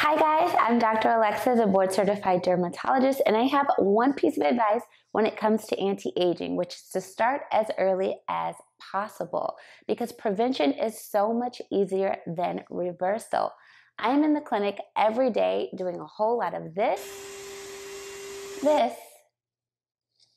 Hi, guys, I'm Dr. Alexis, a board certified dermatologist, and I have one piece of advice when it comes to anti aging, which is to start as early as possible because prevention is so much easier than reversal. I am in the clinic every day doing a whole lot of this, this,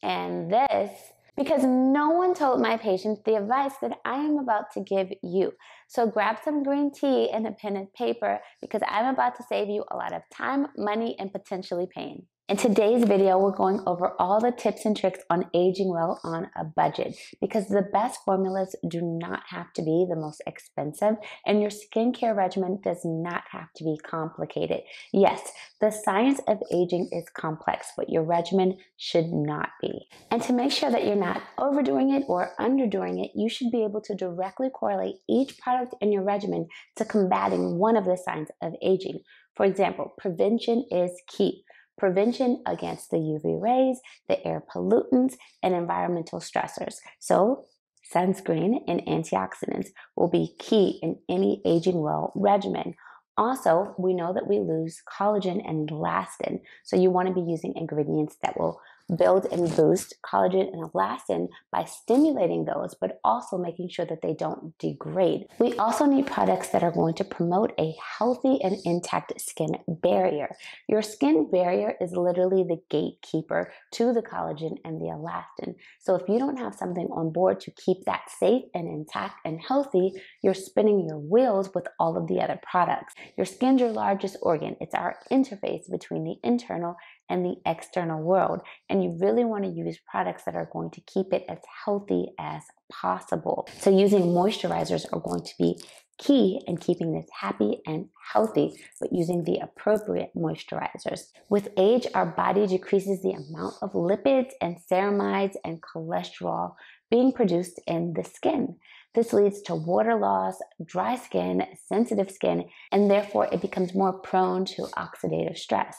and this because no one told my patients the advice that I am about to give you. So grab some green tea and a pen and paper because I'm about to save you a lot of time, money, and potentially pain. In today's video, we're going over all the tips and tricks on aging well on a budget because the best formulas do not have to be the most expensive and your skincare regimen does not have to be complicated. Yes, the science of aging is complex, but your regimen should not be. And to make sure that you're not overdoing it or underdoing it, you should be able to directly correlate each product in your regimen to combating one of the signs of aging. For example, prevention is key prevention against the UV rays, the air pollutants, and environmental stressors. So, sunscreen and antioxidants will be key in any aging well regimen. Also, we know that we lose collagen and elastin, so you want to be using ingredients that will build and boost collagen and elastin by stimulating those, but also making sure that they don't degrade. We also need products that are going to promote a healthy and intact skin barrier. Your skin barrier is literally the gatekeeper to the collagen and the elastin. So if you don't have something on board to keep that safe and intact and healthy, you're spinning your wheels with all of the other products. Your skin's your largest organ. It's our interface between the internal and the external world. And you really want to use products that are going to keep it as healthy as possible. So, using moisturizers are going to be key in keeping this happy and healthy, but using the appropriate moisturizers. With age, our body decreases the amount of lipids and ceramides and cholesterol being produced in the skin. This leads to water loss, dry skin, sensitive skin, and therefore it becomes more prone to oxidative stress.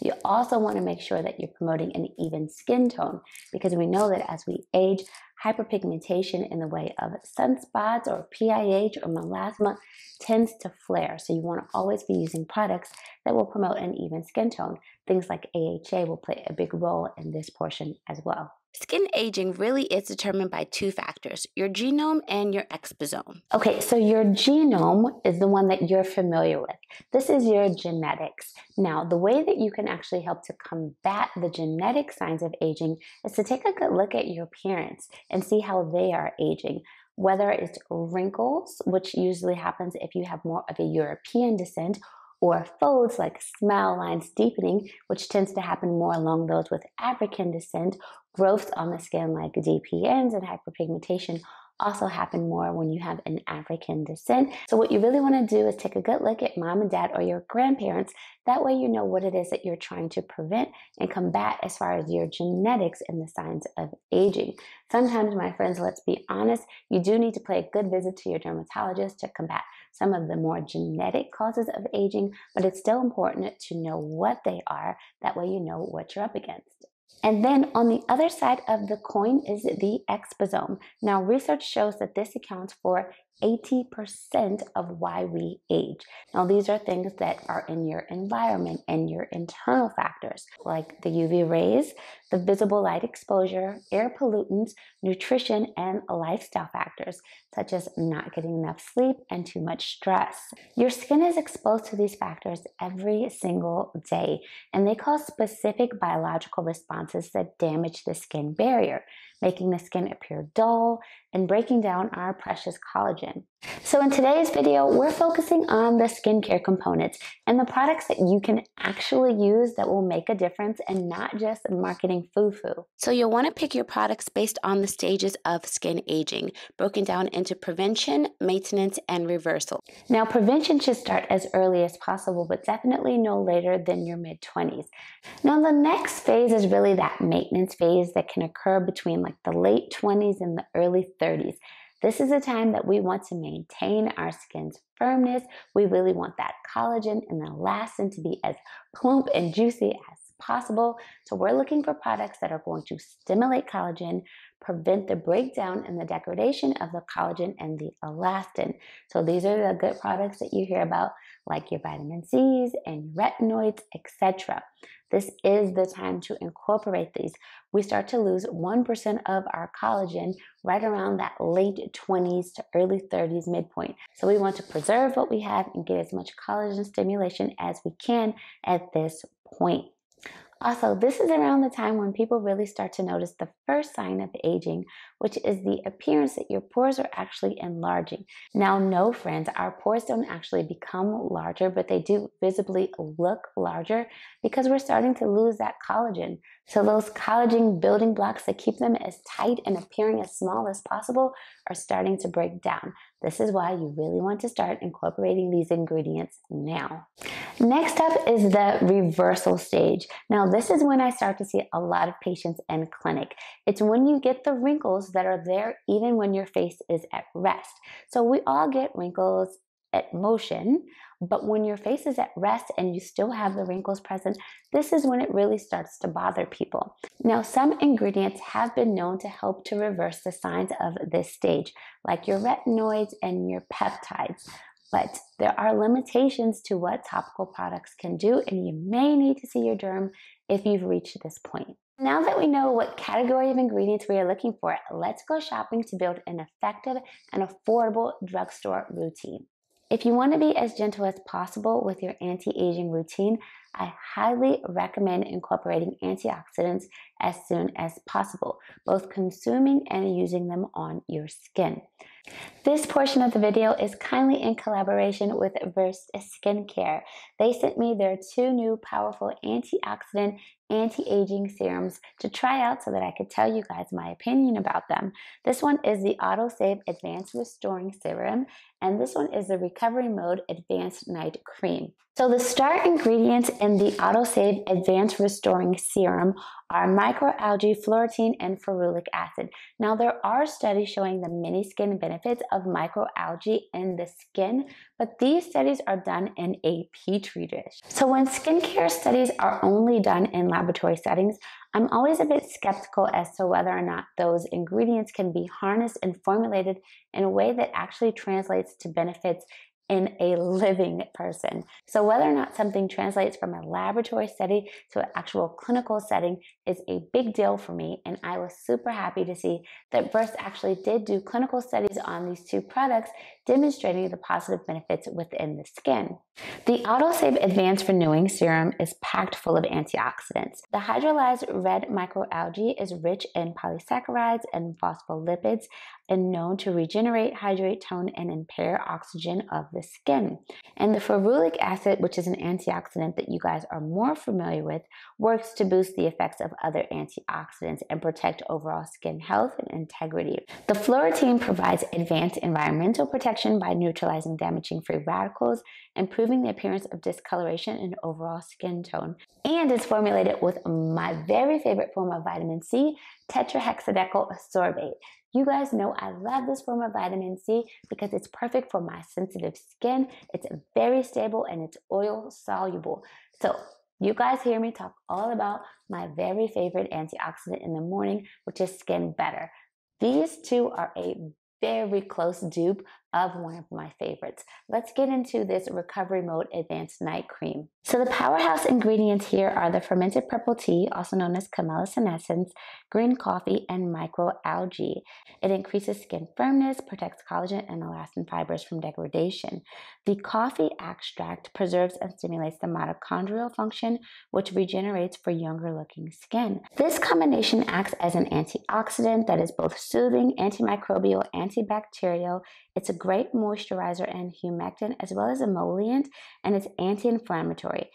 You also want to make sure that you're promoting an even skin tone because we know that as we age, hyperpigmentation in the way of sunspots or PIH or melasma tends to flare. So you want to always be using products that will promote an even skin tone. Things like AHA will play a big role in this portion as well. Skin aging really is determined by two factors your genome and your exposome. Okay, so your genome is the one that you're familiar with. This is your genetics. Now, the way that you can actually help to combat the genetic signs of aging is to take a good look at your parents and see how they are aging whether it's wrinkles, which usually happens if you have more of a European descent, or folds like smile lines deepening, which tends to happen more along those with African descent, growths on the skin like DPNs and hyperpigmentation also happen more when you have an African descent. So what you really want to do is take a good look at mom and dad or your grandparents. That way you know what it is that you're trying to prevent and combat as far as your genetics and the signs of aging. Sometimes, my friends, let's be honest, you do need to pay a good visit to your dermatologist to combat some of the more genetic causes of aging, but it's still important to know what they are. That way, you know what you're up against. And then on the other side of the coin is the exposome. Now, research shows that this accounts for 80% of why we age. Now, these are things that are in your environment and your internal factors like the UV rays, the visible light exposure, air pollutants, nutrition, and lifestyle factors such as not getting enough sleep and too much stress. Your skin is exposed to these factors every single day, and they cause specific biological responses that damage the skin barrier making the skin appear dull, and breaking down our precious collagen. So in today's video, we're focusing on the skincare components and the products that you can actually use that will make a difference and not just marketing foo-foo. So you'll want to pick your products based on the stages of skin aging, broken down into prevention, maintenance, and reversal. Now prevention should start as early as possible, but definitely no later than your mid-20s. Now the next phase is really that maintenance phase that can occur between like the late 20s and the early 30s. This is a time that we want to maintain our skin's firmness. We really want that collagen and the elastin to be as plump and juicy as possible. So we're looking for products that are going to stimulate collagen, prevent the breakdown and the degradation of the collagen and the elastin. So these are the good products that you hear about like your vitamin C's and retinoids, etc. This is the time to incorporate these. We start to lose 1% of our collagen right around that late 20s to early 30s midpoint. So we want to preserve what we have and get as much collagen stimulation as we can at this point. Also, this is around the time when people really start to notice the first sign of aging, which is the appearance that your pores are actually enlarging. Now, no, friends, our pores don't actually become larger, but they do visibly look larger because we're starting to lose that collagen. So, those collagen building blocks that keep them as tight and appearing as small as possible are starting to break down. This is why you really want to start incorporating these ingredients now. Next up is the reversal stage. Now, this is when I start to see a lot of patients in clinic. It's when you get the wrinkles that are there even when your face is at rest. So we all get wrinkles at motion, but when your face is at rest and you still have the wrinkles present, this is when it really starts to bother people. Now, some ingredients have been known to help to reverse the signs of this stage, like your retinoids and your peptides. But there are limitations to what topical products can do, and you may need to see your derm if you've reached this point. Now that we know what category of ingredients we are looking for, let's go shopping to build an effective and affordable drugstore routine. If you want to be as gentle as possible with your anti aging routine, I highly recommend incorporating antioxidants as soon as possible, both consuming and using them on your skin. This portion of the video is kindly in collaboration with Versed Skincare. They sent me their two new powerful antioxidant anti aging serums to try out so that I could tell you guys my opinion about them. This one is the AutoSave Advanced Restoring Serum, and this one is the Recovery Mode Advanced Night Cream. So, the star ingredients in the AutoSave Advanced Restoring Serum are microalgae, fluorine, and ferulic acid. Now, there are studies showing the mini skin benefits of microalgae in the skin, but these studies are done in a petri dish. So, when skincare studies are only done in lab laboratory settings, I'm always a bit skeptical as to whether or not those ingredients can be harnessed and formulated in a way that actually translates to benefits in a living person. So, whether or not something translates from a laboratory study to an actual clinical setting is a big deal for me, and I was super happy to see that Burst actually did do clinical studies on these two products demonstrating the positive benefits within the skin. The AutoSave Advanced Renewing Serum is packed full of antioxidants. The hydrolyzed red microalgae is rich in polysaccharides and phospholipids and known to regenerate, hydrate, tone, and impair oxygen of the skin. And the ferulic acid, which is an antioxidant that you guys are more familiar with, works to boost the effects of other antioxidants and protect overall skin health and integrity. The fluoritine provides advanced environmental protection protection by neutralizing damaging free radicals, improving the appearance of discoloration and overall skin tone. And it's formulated with my very favorite form of vitamin C, tetrahexadecyl sorbate. You guys know I love this form of vitamin C because it's perfect for my sensitive skin. It's very stable and it's oil soluble. So you guys hear me talk all about my very favorite antioxidant in the morning, which is Skin Better. These two are a very close dupe of one of my favorites. Let's get into this Recovery Mode Advanced Night Cream. So the powerhouse ingredients here are the fermented purple tea, also known as camellia senescens, green coffee, and microalgae. It increases skin firmness, protects collagen and elastin fibers from degradation. The coffee extract preserves and stimulates the mitochondrial function, which regenerates for younger looking skin. This combination acts as an antioxidant that is both soothing, antimicrobial, antibacterial. It's a great moisturizer and humectant, as well as emollient, and it's anti inflammatory.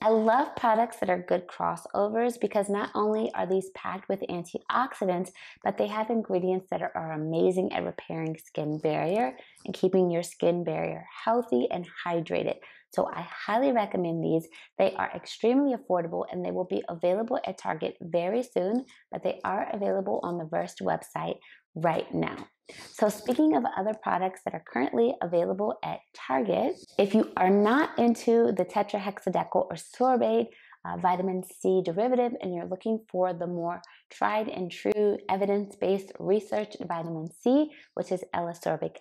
I love products that are good crossovers because not only are these packed with antioxidants, but they have ingredients that are, amazing at repairing skin barrier and keeping your skin barrier healthy and hydrated. So I highly recommend these. They are extremely affordable and they will be available at Target very soon, but they are available on the Verst website right now. So, speaking of other products that are currently available at Target, if you are not into the tetrahexadecyl or sorbate uh, vitamin C derivative and you're looking for the more tried and true evidence based research vitamin C, which is L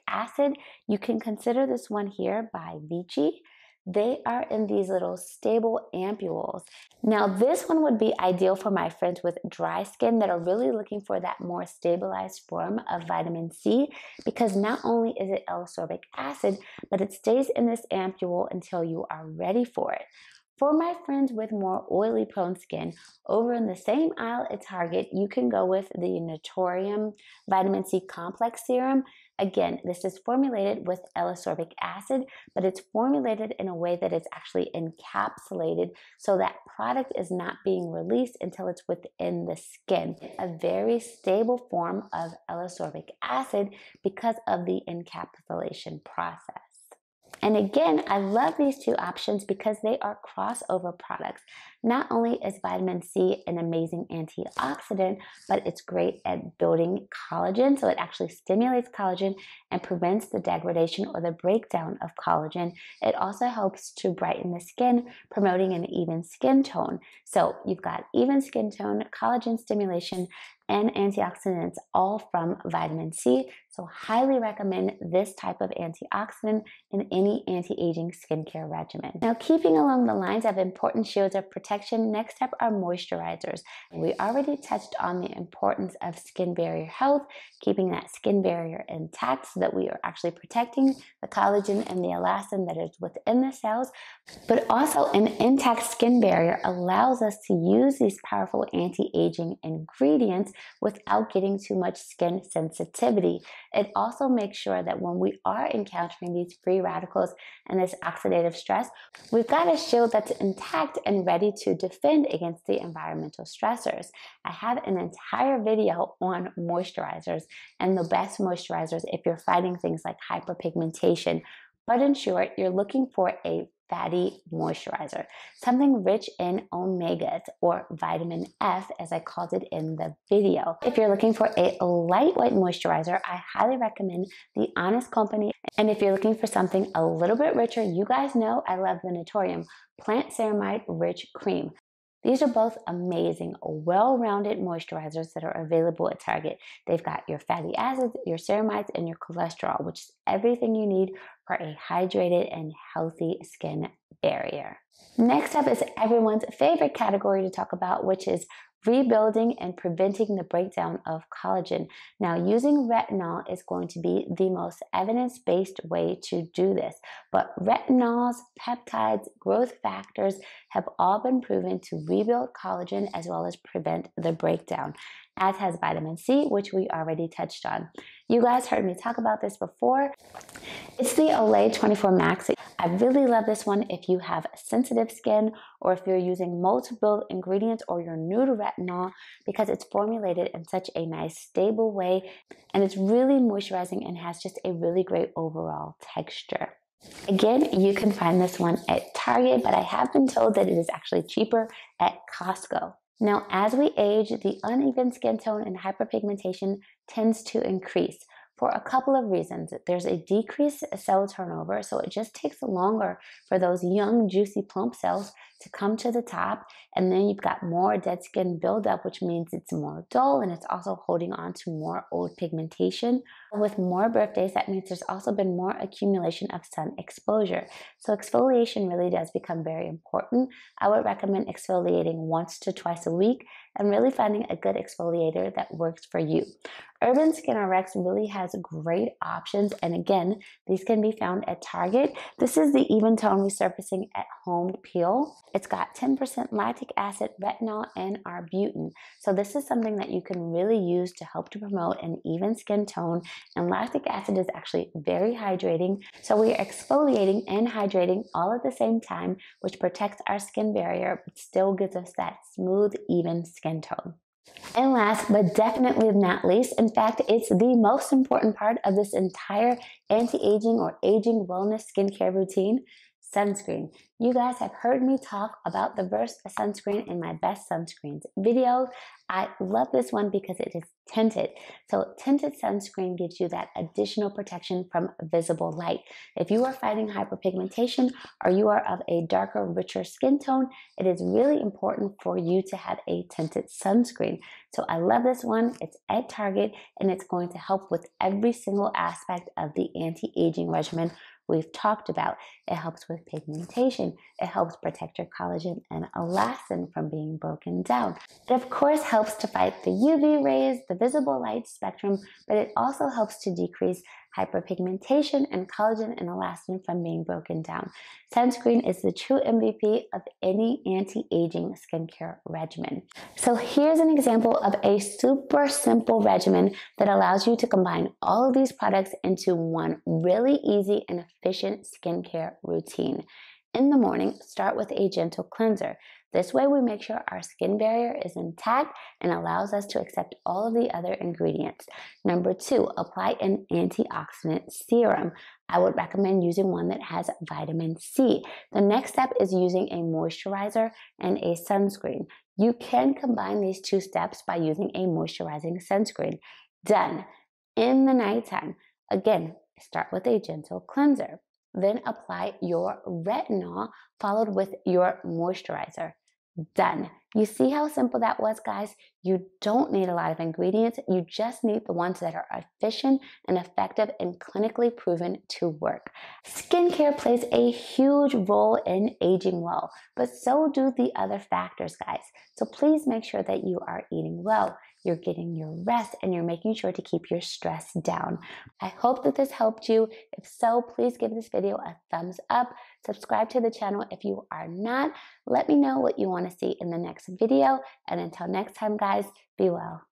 acid, you can consider this one here by Vici. They are in these little stable ampules. Now, this one would be ideal for my friends with dry skin that are really looking for that more stabilized form of vitamin C because not only is it L-sorbic acid, but it stays in this ampule until you are ready for it. For my friends with more oily prone skin, over in the same aisle at Target, you can go with the Notorium Vitamin C Complex Serum. Again, this is formulated with L-ascorbic acid, but it's formulated in a way that it's actually encapsulated so that product is not being released until it's within the skin. A very stable form of L-ascorbic acid because of the encapsulation process. And again, I love these two options because they are crossover products. Not only is vitamin C an amazing antioxidant, but it's great at building collagen. So it actually stimulates collagen and prevents the degradation or the breakdown of collagen. It also helps to brighten the skin, promoting an even skin tone. So you've got even skin tone, collagen stimulation, and antioxidants all from vitamin C. So highly recommend this type of antioxidant in any anti-aging skincare regimen. Now keeping along the lines of important shields of protection, next up are moisturizers. We already touched on the importance of skin barrier health, keeping that skin barrier intact so that we are actually protecting the collagen and the elastin that is within the cells, but also an intact skin barrier allows us to use these powerful anti-aging ingredients without getting too much skin sensitivity. It also makes sure that when we are encountering these free radicals and this oxidative stress, we've got a shield that's intact and ready to defend against the environmental stressors. I have an entire video on moisturizers and the best moisturizers if you're fighting things like hyperpigmentation, but in short, you're looking for a fatty moisturizer, something rich in omegas or vitamin F as I called it in the video. If you're looking for a lightweight moisturizer, I highly recommend The Honest Company. And if you're looking for something a little bit richer, you guys know I love the Notorium Plant Ceramide Rich Cream. These are both amazing, well rounded moisturizers that are available at Target. They've got your fatty acids, your ceramides, and your cholesterol, which is everything you need for a hydrated and healthy skin barrier. Next up is everyone's favorite category to talk about, which is rebuilding and preventing the breakdown of collagen. Now, using retinol is going to be the most evidence based way to do this, but retinols, peptides, growth factors have all been proven to rebuild collagen as well as prevent the breakdown as has vitamin C, which we already touched on. You guys heard me talk about this before. It's the Olay 24 Max. I really love this one if you have sensitive skin or if you're using multiple ingredients or you're new to retinol because it's formulated in such a nice stable way and it's really moisturizing and has just a really great overall texture. Again, you can find this one at Target, but I have been told that it is actually cheaper at Costco. Now, as we age, the uneven skin tone and hyperpigmentation tends to increase for a couple of reasons. There's a decreased cell turnover, so it just takes longer for those young, juicy, plump cells to come to the top. And then you've got more dead skin buildup, which means it's more dull and it's also holding on to more old pigmentation, with more birthdays, that means there's also been more accumulation of sun exposure. So exfoliation really does become very important. I would recommend exfoliating once to twice a week and really finding a good exfoliator that works for you. Urban Skin RX really has great options, and again, these can be found at Target. This is the Even Tone Resurfacing at Home Peel. It's got 10% lactic acid, retinol, and arbutin. So this is something that you can really use to help to promote an even skin tone and lactic acid is actually very hydrating. So we are exfoliating and hydrating all at the same time, which protects our skin barrier, but still gives us that smooth, even skin tone. And last but definitely not least, in fact, it's the most important part of this entire anti aging or aging wellness skincare routine sunscreen. You guys have heard me talk about the verse sunscreen in my best sunscreens video. I love this one because it is tinted. So tinted sunscreen gives you that additional protection from visible light. If you are fighting hyperpigmentation or you are of a darker, richer skin tone, it is really important for you to have a tinted sunscreen. So I love this one. It's at Target and it's going to help with every single aspect of the anti-aging regimen we've talked about. It helps with pigmentation. It helps protect your collagen and elastin from being broken down. It, of course, helps to fight the UV rays, the visible light spectrum, but it also helps to decrease hyperpigmentation, and collagen and elastin from being broken down. Sunscreen is the true MVP of any anti aging skincare regimen. So, here's an example of a super simple regimen that allows you to combine all of these products into one really easy and efficient skincare routine. In the morning, start with a gentle cleanser. This way we make sure our skin barrier is intact and allows us to accept all of the other ingredients. Number two, apply an antioxidant serum. I would recommend using one that has vitamin C. The next step is using a moisturizer and a sunscreen. You can combine these two steps by using a moisturizing sunscreen. Done. In the nighttime, again, start with a gentle cleanser. Then apply your retinol followed with your moisturizer. Done. You see how simple that was, guys? You don't need a lot of ingredients. You just need the ones that are efficient and effective and clinically proven to work. Skincare plays a huge role in aging well, but so do the other factors, guys. So please make sure that you are eating well you're getting your rest, and you're making sure to keep your stress down. I hope that this helped you. If so, please give this video a thumbs up. Subscribe to the channel if you are not. Let me know what you want to see in the next video. And until next time, guys, be well.